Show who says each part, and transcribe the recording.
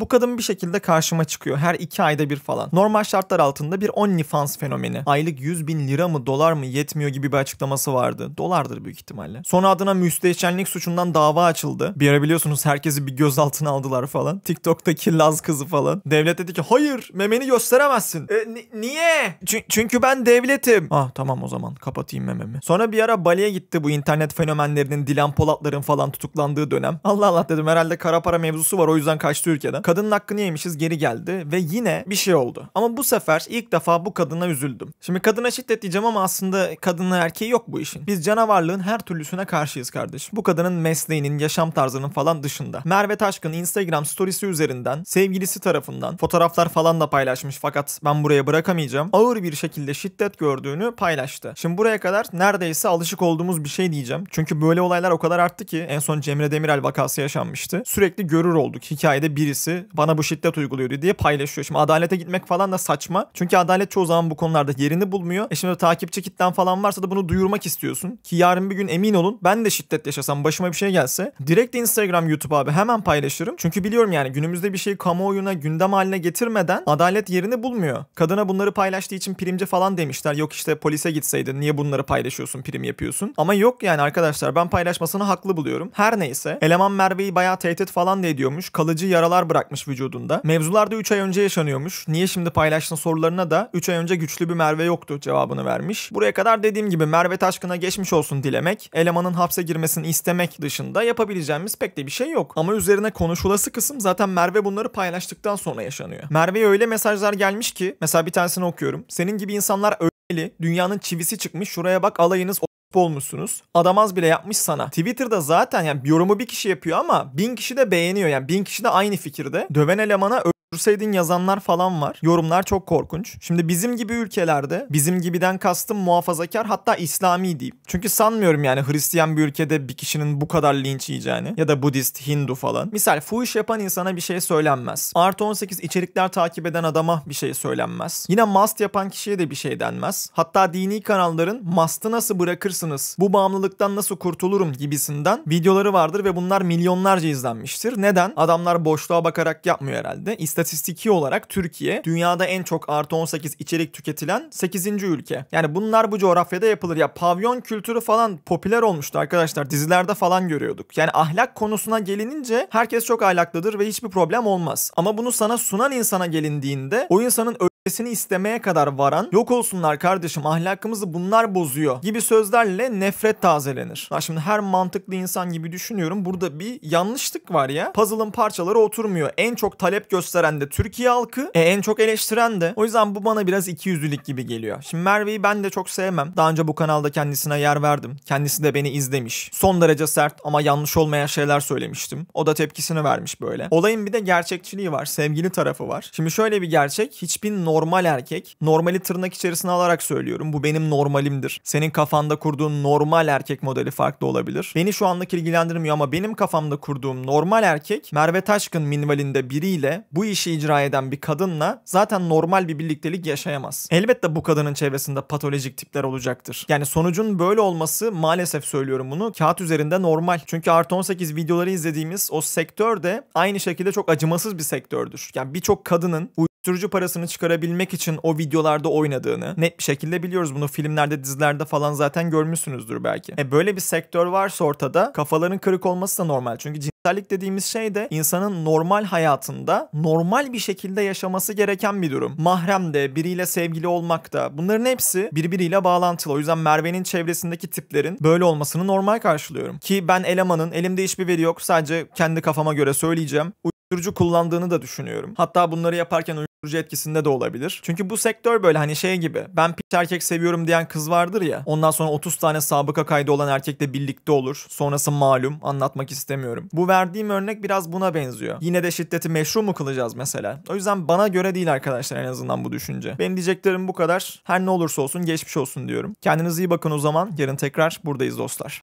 Speaker 1: Bu kadın bir şekilde karşıma çıkıyor her iki ayda bir falan. Normal şartlar altında bir OnlyFans fenomeni. Aylık 100 bin lira mı dolar mı yetmiyor gibi bir açıklaması vardı. Dolardır büyük ihtimalle. Sonra adına müstehcenlik suçundan dava açıldı. Bir ara biliyorsunuz herkesi bir gözaltına aldılar falan. TikTok'taki Laz kızı falan. Devlet dedi ki hayır memeni gösteremezsin. E, niye? Ç- çünkü ben devletim. Ah tamam o zaman kapatayım mememi. Sonra bir ara Bali'ye gitti bu internet fenomenlerinin Dilan Polatların falan tutuklandığı dönem. Allah Allah dedim herhalde kara para mevzusu var o yüzden kaçtı ülkeden. Kadının hakkını yemişiz geri geldi ve yine bir şey oldu. Ama bu sefer ilk defa bu kadına üzüldüm. Şimdi kadına şiddet diyeceğim ama aslında kadına erkeği yok bu işin. Biz canavarlığın her türlüsüne karşıyız kardeş. Bu kadının mesleğinin, yaşam tarzının falan dışında. Merve Taşkın Instagram storiesi üzerinden sevgilisi tarafından fotoğraflar falan da paylaşmış fakat ben buraya bırakamayacağım. Ağır bir şekilde şiddet gördüğünü paylaştı. Şimdi buraya kadar neredeyse alışık olduğumuz bir şey diyeceğim. Çünkü böyle olaylar o kadar arttı ki en son Cemre Demirel vakası yaşanmıştı. Sürekli görür olduk. Hikayede birisi bana bu şiddet uyguluyordu diye paylaşıyor. Şimdi adalete gitmek falan da saçma. Çünkü adalet çoğu zaman bu konularda yerini bulmuyor. E şimdi takipçi kitlen falan varsa da bunu duyurmak istiyorsun. Ki yarın bir gün emin olun ben de şiddet yaşasam başıma bir şey gelse direkt Instagram YouTube abi hemen paylaşırım. Çünkü biliyorum yani günümüzde bir şeyi kamuoyuna gündem haline getirmeden adalet yerini bulmuyor. Kadına bunları paylaştığı için primci falan demişler. Yok işte polise gitseydin niye bunları paylaşıyorsun prim yapıyorsun. Ama yok yani arkadaşlar ben paylaşmasını haklı buluyorum. Her neyse eleman Merve'yi bayağı tehdit falan da ediyormuş. Kalıcı yaralar bırak bırakmış vücudunda. Mevzularda 3 ay önce yaşanıyormuş. Niye şimdi paylaştığın sorularına da 3 ay önce güçlü bir Merve yoktu cevabını vermiş. Buraya kadar dediğim gibi Merve Taşkın'a geçmiş olsun dilemek, elemanın hapse girmesini istemek dışında yapabileceğimiz pek de bir şey yok. Ama üzerine konuşulası kısım zaten Merve bunları paylaştıktan sonra yaşanıyor. Merve'ye öyle mesajlar gelmiş ki mesela bir tanesini okuyorum. Senin gibi insanlar öyle dünyanın çivisi çıkmış şuraya bak alayınız olmuşsunuz. adamaz bile yapmış sana. Twitter'da zaten yani yorumu bir kişi yapıyor ama bin kişi de beğeniyor. Yani bin kişi de aynı fikirde. Döven elemana Crusade'in yazanlar falan var. Yorumlar çok korkunç. Şimdi bizim gibi ülkelerde bizim gibiden kastım muhafazakar hatta İslami diyeyim. Çünkü sanmıyorum yani Hristiyan bir ülkede bir kişinin bu kadar linç yiyeceğini ya da Budist, Hindu falan. Misal fu iş yapan insana bir şey söylenmez. Artı 18 içerikler takip eden adama bir şey söylenmez. Yine mast yapan kişiye de bir şey denmez. Hatta dini kanalların mastı nasıl bırakırsınız, bu bağımlılıktan nasıl kurtulurum gibisinden videoları vardır ve bunlar milyonlarca izlenmiştir. Neden? Adamlar boşluğa bakarak yapmıyor herhalde. İster istatistiki olarak Türkiye dünyada en çok artı 18 içerik tüketilen 8. ülke. Yani bunlar bu coğrafyada yapılır. Ya pavyon kültürü falan popüler olmuştu arkadaşlar. Dizilerde falan görüyorduk. Yani ahlak konusuna gelinince herkes çok ahlaklıdır ve hiçbir problem olmaz. Ama bunu sana sunan insana gelindiğinde o insanın gitmesini istemeye kadar varan yok olsunlar kardeşim ahlakımızı bunlar bozuyor gibi sözlerle nefret tazelenir. Ben şimdi her mantıklı insan gibi düşünüyorum. Burada bir yanlışlık var ya. Puzzle'ın parçaları oturmuyor. En çok talep gösteren de Türkiye halkı. E, en çok eleştiren de. O yüzden bu bana biraz ikiyüzlülük gibi geliyor. Şimdi Merve'yi ben de çok sevmem. Daha önce bu kanalda kendisine yer verdim. Kendisi de beni izlemiş. Son derece sert ama yanlış olmayan şeyler söylemiştim. O da tepkisini vermiş böyle. Olayın bir de gerçekçiliği var. Sevgili tarafı var. Şimdi şöyle bir gerçek. Hiçbir normal normal erkek, normali tırnak içerisine alarak söylüyorum. Bu benim normalimdir. Senin kafanda kurduğun normal erkek modeli farklı olabilir. Beni şu anlık ilgilendirmiyor ama benim kafamda kurduğum normal erkek Merve Taşkın minvalinde biriyle bu işi icra eden bir kadınla zaten normal bir birliktelik yaşayamaz. Elbette bu kadının çevresinde patolojik tipler olacaktır. Yani sonucun böyle olması maalesef söylüyorum bunu kağıt üzerinde normal. Çünkü artı 18 videoları izlediğimiz o sektör de aynı şekilde çok acımasız bir sektördür. Yani birçok kadının sürücü parasını çıkarabilmek için o videolarda oynadığını net bir şekilde biliyoruz. Bunu filmlerde, dizilerde falan zaten görmüşsünüzdür belki. E böyle bir sektör varsa ortada kafaların kırık olması da normal. Çünkü cinsellik dediğimiz şey de insanın normal hayatında normal bir şekilde yaşaması gereken bir durum. Mahrem de, biriyle sevgili olmak da bunların hepsi birbiriyle bağlantılı. O yüzden Merve'nin çevresindeki tiplerin böyle olmasını normal karşılıyorum. Ki ben elemanın elimde hiçbir veri yok sadece kendi kafama göre söyleyeceğim uyuşturucu kullandığını da düşünüyorum. Hatta bunları yaparken uyuşturucu etkisinde de olabilir. Çünkü bu sektör böyle hani şey gibi ben piç erkek seviyorum diyen kız vardır ya ondan sonra 30 tane sabıka kaydı olan erkekle birlikte olur. Sonrası malum anlatmak istemiyorum. Bu verdiğim örnek biraz buna benziyor. Yine de şiddeti meşru mu kılacağız mesela? O yüzden bana göre değil arkadaşlar en azından bu düşünce. Benim diyeceklerim bu kadar. Her ne olursa olsun geçmiş olsun diyorum. Kendinize iyi bakın o zaman. Yarın tekrar buradayız dostlar.